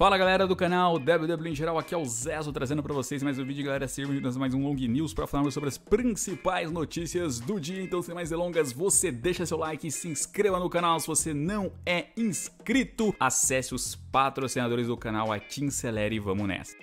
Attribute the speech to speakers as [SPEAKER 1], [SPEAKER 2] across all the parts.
[SPEAKER 1] Fala galera do canal WW em geral, aqui é o Zezo trazendo para vocês mais um vídeo, galera. Sejam bem-vindos mais um Long News para falarmos sobre as principais notícias do dia. Então, sem mais delongas, você deixa seu like e se inscreva no canal. Se você não é inscrito, acesse os patrocinadores do canal, a Tincelera e vamos nessa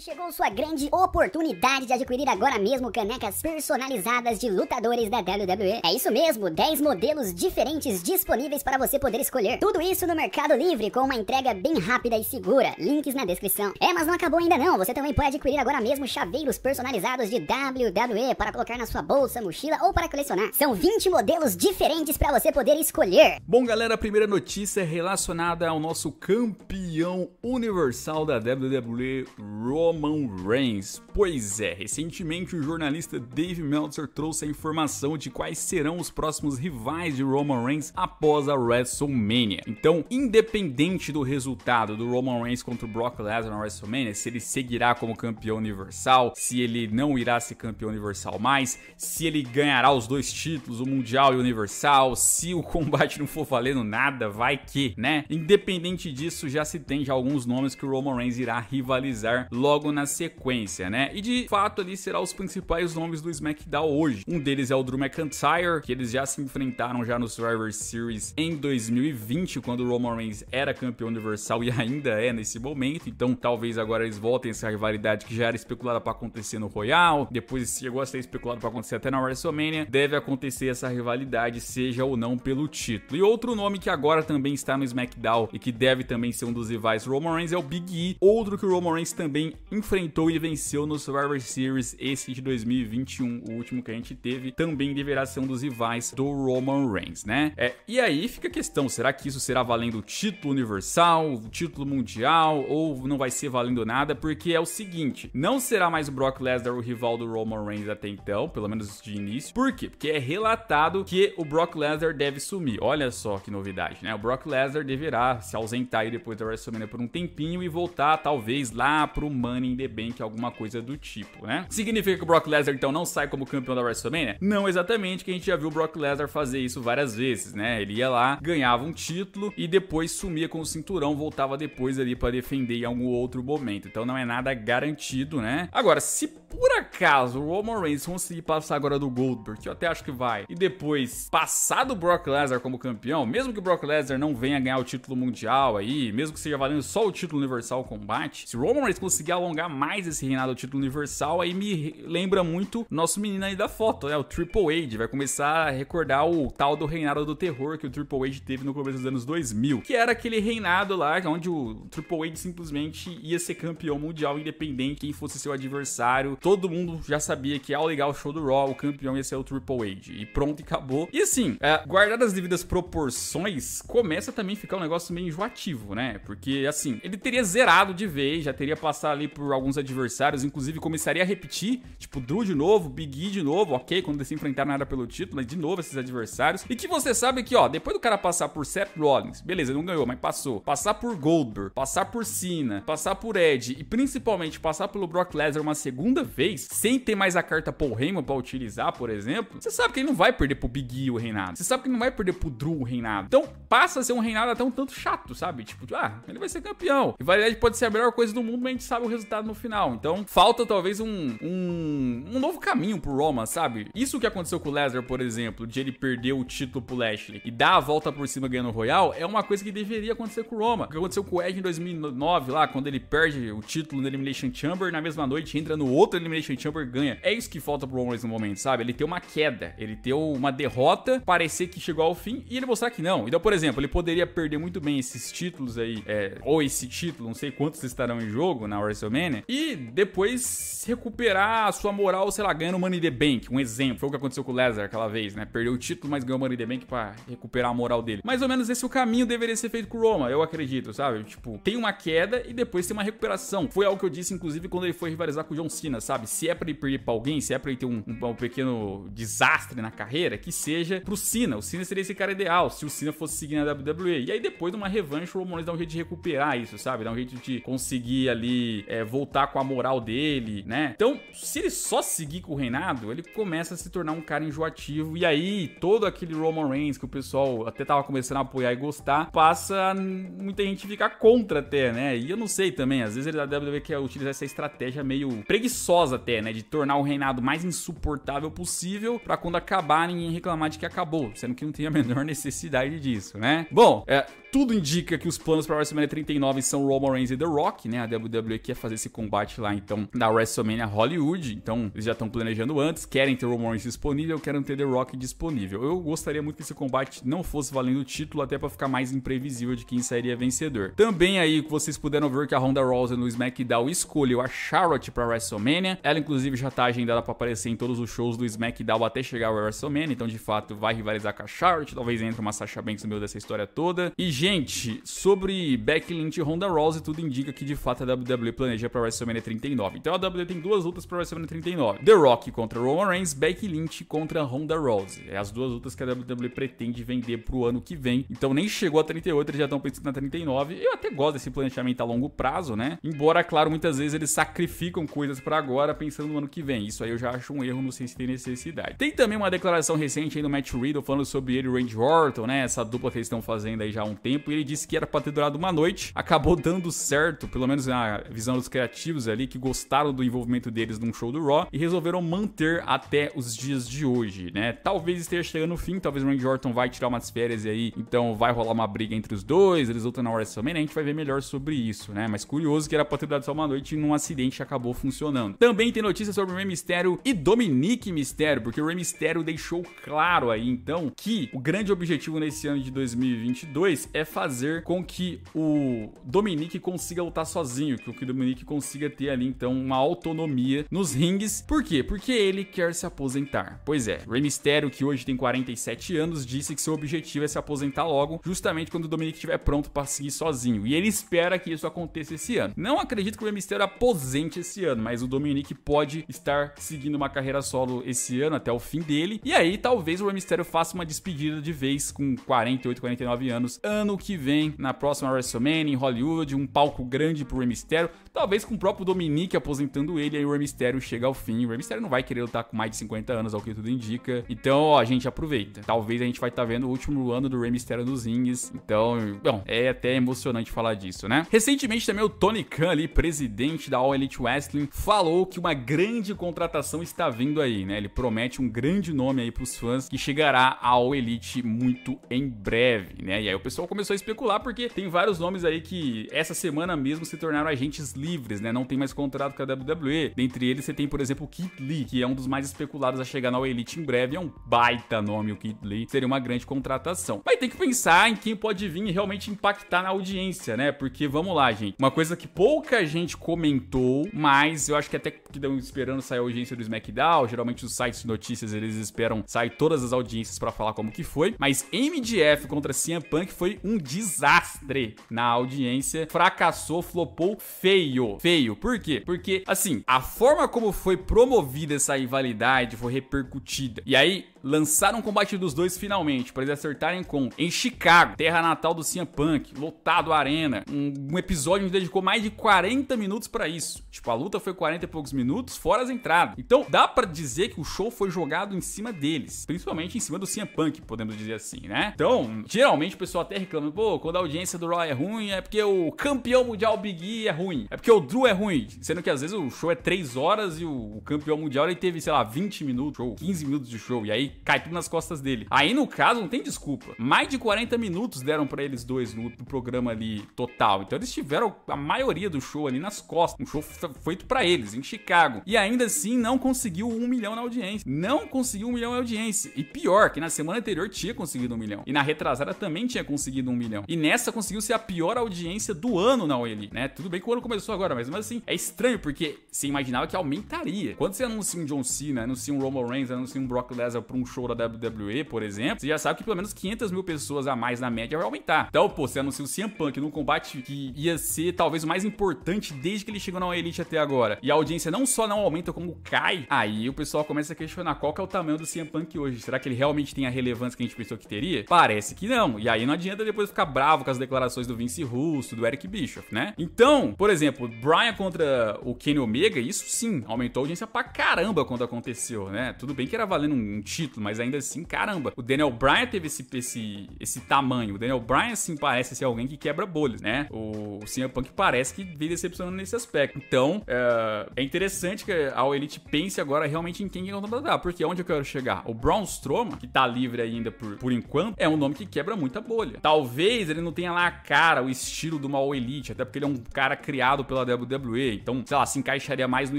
[SPEAKER 1] chegou sua grande oportunidade de adquirir agora mesmo canecas personalizadas de lutadores da WWE. É isso mesmo, 10 modelos diferentes disponíveis para você poder escolher. Tudo isso no Mercado Livre, com uma entrega bem rápida e segura. Links na descrição. É, mas não acabou ainda não, você também pode adquirir agora mesmo chaveiros personalizados de WWE para colocar na sua bolsa, mochila ou para colecionar. São 20 modelos diferentes para você poder escolher. Bom galera, a primeira notícia é relacionada ao nosso campeão universal da WWE, Raw Roman Reigns. Pois é, recentemente o jornalista Dave Meltzer trouxe a informação de quais serão os próximos rivais de Roman Reigns após a WrestleMania. Então, independente do resultado do Roman Reigns contra o Brock Lesnar na WrestleMania, se ele seguirá como campeão universal, se ele não irá ser campeão universal mais, se ele ganhará os dois títulos, o mundial e o universal, se o combate não for valendo nada, vai que, né? Independente disso, já se tem já alguns nomes que o Roman Reigns irá rivalizar logo logo na sequência, né? E de fato ali serão os principais nomes do SmackDown hoje. Um deles é o Drew McIntyre, que eles já se enfrentaram já no Survivor Series em 2020, quando o Roman Reigns era campeão universal e ainda é nesse momento. Então talvez agora eles voltem essa rivalidade que já era especulada para acontecer no Royal, depois chegou a ser especulado para acontecer até na WrestleMania. Deve acontecer essa rivalidade, seja ou não pelo título. E outro nome que agora também está no SmackDown e que deve também ser um dos rivais Roman Reigns é o Big E, outro que o Roman Reigns também enfrentou e venceu no Survivor Series esse de 2021, o último que a gente teve, também deverá ser um dos rivais do Roman Reigns, né? É, e aí fica a questão, será que isso será valendo o título universal, o título mundial ou não vai ser valendo nada? Porque é o seguinte, não será mais o Brock Lesnar o rival do Roman Reigns até então, pelo menos de início. Por quê? Porque é relatado que o Brock Lesnar deve sumir. Olha só que novidade, né? O Brock Lesnar deverá se ausentar aí depois da WrestleMania por um tempinho e voltar talvez lá pro Money Money in the Bank, alguma coisa do tipo, né? Significa que o Brock Lesnar então não sai como campeão da WrestleMania? Não exatamente, que a gente já viu o Brock Lesnar fazer isso várias vezes, né? Ele ia lá, ganhava um título e depois sumia com o cinturão, voltava depois ali para defender em algum outro momento. Então não é nada garantido, né? Agora, se por acaso o Roman Reigns conseguir passar agora do Goldberg, que eu até acho que vai, e depois passar do Brock Lesnar como campeão, mesmo que o Brock Lesnar não venha ganhar o título mundial aí, mesmo que seja valendo só o título universal combate, se o Roman Reigns conseguir alongar mais esse reinado do título universal, aí me lembra muito nosso menino aí da foto, né? O Triple H. Vai começar a recordar o tal do reinado do terror que o Triple H teve no começo dos anos 2000, que era aquele reinado lá onde o Triple H simplesmente ia ser campeão mundial independente quem fosse seu adversário todo mundo já sabia que ao ligar o show do Raw, o campeão ia ser o Triple H. E pronto, e acabou. E assim, é, guardar as devidas proporções, começa também a ficar um negócio meio enjoativo, né? Porque assim, ele teria zerado de vez, já teria passado ali por alguns adversários, inclusive começaria a repetir, tipo, Drew de novo, Big E de novo, ok, quando eles se enfrentaram nada pelo título, mas de novo esses adversários. E que você sabe que, ó, depois do cara passar por Seth Rollins, beleza, ele não ganhou, mas passou. Passar por Goldberg, passar por Cena, passar por Ed e principalmente passar pelo Brock Lesnar uma segunda vez, sem ter mais a carta Paul Heyman pra utilizar, por exemplo, você sabe que ele não vai perder pro Big E o reinado. Você sabe que ele não vai perder pro Drew o reinado. Então passa a ser um reinado até um tanto chato, sabe? Tipo, ah, ele vai ser campeão. Rivalidade pode ser a melhor coisa do mundo, mas a gente sabe o resultado no final. Então falta talvez um, um, um novo caminho pro Roma, sabe? Isso que aconteceu com o Lesnar, por exemplo, de ele perder o título pro Lashley e dar a volta por cima ganhando o Royal, é uma coisa que deveria acontecer com o Roma. O que aconteceu com o Edge em 2009 lá, quando ele perde o título no Elimination Chamber, na mesma noite entra no outro Elimination Chamber, ganha. É isso que falta pro Roman no momento, sabe? Ele ter uma queda, ele ter uma derrota, parecer que chegou ao fim e ele mostrar que não. Então, por exemplo, ele poderia perder muito bem esses títulos aí, é, ou esse título, não sei quantos estarão em jogo na WrestleMania, e depois recuperar a sua moral, sei lá, ganhando Money the Bank, um exemplo. Foi o que aconteceu com o Lesnar aquela vez, né? Perdeu o título, mas ganhou Money the Bank pra recuperar a moral dele. Mais ou menos esse é o caminho deveria ser feito com o Roma, eu acredito, sabe? Tipo, tem uma queda e depois tem uma recuperação. Foi algo que eu disse, inclusive, quando ele foi rivalizar com o John Cena, sabe? sabe? Se é pra ele perder pra alguém, se é pra ele ter um, um, um pequeno desastre na carreira, que seja pro Cena. O Cena seria esse cara ideal, se o Cena fosse seguir na WWE. E aí depois, numa revanche, o Roman Reigns dá um jeito de recuperar isso, sabe? Dá um jeito de conseguir ali é, voltar com a moral dele, né? Então, se ele só seguir com o reinado, ele começa a se tornar um cara enjoativo. E aí, todo aquele Roman Reigns que o pessoal até tava começando a apoiar e gostar, passa muita gente ficar contra até, né? E eu não sei também, às vezes ele da WWE quer utilizar essa estratégia meio preguiçosa até, né, de tornar o reinado mais insuportável possível para quando acabar ninguém reclamar de que acabou, sendo que não tem a menor necessidade disso, né? Bom, é, tudo indica que os planos para WrestleMania 39 são Roman Reigns e The Rock, né? A WWE quer fazer esse combate lá então na WrestleMania Hollywood, então eles já estão planejando antes, querem ter Roman Reigns disponível, querem ter The Rock disponível. Eu gostaria muito que esse combate não fosse valendo o título até para ficar mais imprevisível de quem seria vencedor. Também aí vocês puderam ver é que a Ronda Rousey no SmackDown escolheu a Charlotte para WrestleMania ela, inclusive, já tá agendada para aparecer em todos os shows do SmackDown até chegar ao WrestleMania, então de fato vai rivalizar com a Charlotte, talvez entre uma Sasha Banks no meio dessa história toda. E, gente, sobre Becky Lynch e Ronda Rousey, tudo indica que de fato a WWE planeja para WrestleMania 39. Então a WWE tem duas lutas para WrestleMania 39. The Rock contra Roman Reigns, Becky Lynch contra Ronda Rousey. É as duas lutas que a WWE pretende vender pro ano que vem. Então nem chegou a 38, eles já estão pensando na 39. Eu até gosto desse planejamento a longo prazo, né? Embora, claro, muitas vezes eles sacrificam coisas para agora agora pensando no ano que vem. Isso aí eu já acho um erro não sei se tem necessidade. Tem também uma declaração recente aí do Matt Riddle falando sobre ele e o Randy Orton, né? Essa dupla que eles estão fazendo aí já há um tempo. E ele disse que era pra ter durado uma noite. Acabou dando certo, pelo menos na visão dos criativos ali, que gostaram do envolvimento deles num show do Raw e resolveram manter até os dias de hoje, né? Talvez esteja chegando o fim, talvez o Randy Orton vai tirar umas férias aí, então vai rolar uma briga entre os dois, eles lutam na WrestleMania, a gente vai ver melhor sobre isso, né? Mas curioso que era pra ter durado só uma noite e num acidente acabou funcionando. Também tem notícias sobre o Rey Mysterio e Dominique Mysterio, porque o Rey Mysterio deixou claro aí então que o grande objetivo nesse ano de 2022 é fazer com que o Dominique consiga lutar sozinho, que o Dominique consiga ter ali então uma autonomia nos rings. Por quê? Porque ele quer se aposentar. Pois é, Rey Mysterio, que hoje tem 47 anos, disse que seu objetivo é se aposentar logo, justamente quando o Dominique estiver pronto para seguir sozinho. E ele espera que isso aconteça esse ano. Não acredito que o Rey Mysterio aposente esse ano, mas o Dominique Henrique pode estar seguindo uma carreira solo esse ano até o fim dele. E aí talvez o Rey Mysterio faça uma despedida de vez com 48, 49 anos ano que vem, na próxima WrestleMania em Hollywood, um palco grande pro Rey Mysterio, talvez com o próprio Dominique aposentando ele, aí o Rey Mysterio chega ao fim. O Rey Mysterio não vai querer lutar com mais de 50 anos, ao que tudo indica. Então, ó, a gente aproveita. Talvez a gente vai estar tá vendo o último ano do Rey Mysterio nos rings. Então, bom, é até emocionante falar disso, né? Recentemente também o Tony Khan ali, presidente da All Elite Wrestling, falou revelou que uma grande contratação está vindo aí, né? Ele promete um grande nome aí pros fãs que chegará ao Elite muito em breve, né? E aí o pessoal começou a especular porque tem vários nomes aí que essa semana mesmo se tornaram agentes livres, né? Não tem mais contrato com a WWE. Dentre eles você tem, por exemplo, o Kit Lee, que é um dos mais especulados a chegar ao Elite em breve. É um baita nome o Kit Lee. Seria uma grande contratação. Mas tem que pensar em quem pode vir e realmente impactar na audiência, né? Porque vamos lá, gente. Uma coisa que pouca gente comentou, mas eu acho que até até que estão esperando sair a audiência do SmackDown. Geralmente os sites de notícias eles esperam sair todas as audiências para falar como que foi. Mas MDF contra CM Punk foi um desastre na audiência. Fracassou, flopou feio. Feio. Por quê? Porque, assim, a forma como foi promovida essa rivalidade foi repercutida. E aí lançaram o um combate dos dois finalmente, para eles acertarem com em Chicago, terra natal do CM Punk, lotado a arena. Um, um episódio onde dedicou mais de 40 minutos para isso. Tipo, a luta foi 40 e poucos minutos, fora as entradas. Então dá para dizer que o show foi jogado em cima deles, principalmente em cima do CM Punk, podemos dizer assim, né? Então, geralmente o pessoal até reclama, pô, quando a audiência do Raw é ruim, é porque o campeão mundial Big E é ruim, é porque o Drew é ruim, sendo que às vezes o show é 3 horas e o, campeão mundial ele teve, sei lá, 20 minutos ou 15 minutos de show, e aí cai tudo nas costas dele. Aí no caso não tem desculpa. Mais de 40 minutos deram para eles dois no, no programa ali total. Então eles tiveram a maioria do show ali nas costas. Um show feito para eles, Chicago. E ainda assim não conseguiu um milhão na audiência. Não conseguiu um milhão na audiência. E pior, que na semana anterior tinha conseguido um milhão. E na retrasada também tinha conseguido um milhão. E nessa conseguiu ser a pior audiência do ano na OEL, né? Tudo bem que o ano começou agora, mas, mas assim, é estranho porque se imaginava que aumentaria. Quando você anuncia um John Cena, anuncia um Roman Reigns, anuncia um Brock Lesnar pra um show da WWE, por exemplo, você já sabe que pelo menos 500 mil pessoas a mais na média vai aumentar. Então, pô, você anuncia o CM Punk num combate que ia ser talvez o mais importante desde que ele chegou na OEL até agora. E a audiência audiência não só não aumenta, como cai, aí o pessoal começa a questionar qual que é o tamanho do CM Punk hoje. Será que ele realmente tem a relevância que a gente pensou que teria? Parece que não. E aí não adianta depois ficar bravo com as declarações do Vince Russo, do Eric Bischoff, né? Então, por exemplo, Brian contra o Kenny Omega, isso sim, aumentou a audiência pra caramba quando aconteceu, né? Tudo bem que era valendo um título, mas ainda assim, caramba. O Daniel Bryan teve esse, esse, esse tamanho. O Daniel Bryan, sim, parece ser alguém que quebra bolhas, né? O, CM Punk parece que vem decepcionando nesse aspecto. Então, é, é interessante que a Elite pense agora realmente em quem que contratar, porque onde eu quero chegar? O Braun Strowman, que tá livre ainda por, por enquanto, é um nome que quebra muita bolha. Talvez ele não tenha lá a cara, o estilo do mal Elite, até porque ele é um cara criado pela WWE, então, sei lá, se encaixaria mais no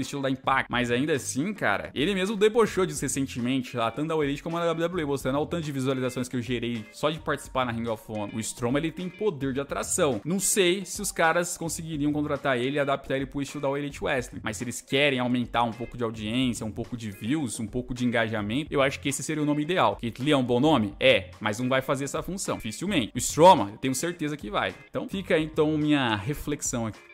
[SPEAKER 1] estilo da Impact, mas ainda assim, cara, ele mesmo debochou disso recentemente, lá, tanto da Elite como da WWE, mostrando o tanto de visualizações que eu gerei só de participar na Ring of Honor. O Strowman, ele tem poder de atração. Não sei se os caras conseguiriam contratar ele e adaptar ele pro estilo da Elite Wrestling, mas se ele eles querem aumentar um pouco de audiência, um pouco de views, um pouco de engajamento, eu acho que esse seria o nome ideal. Kitli é um bom nome? É, mas não vai fazer essa função, dificilmente. O Stroma, eu tenho certeza que vai. Então fica então minha reflexão aqui.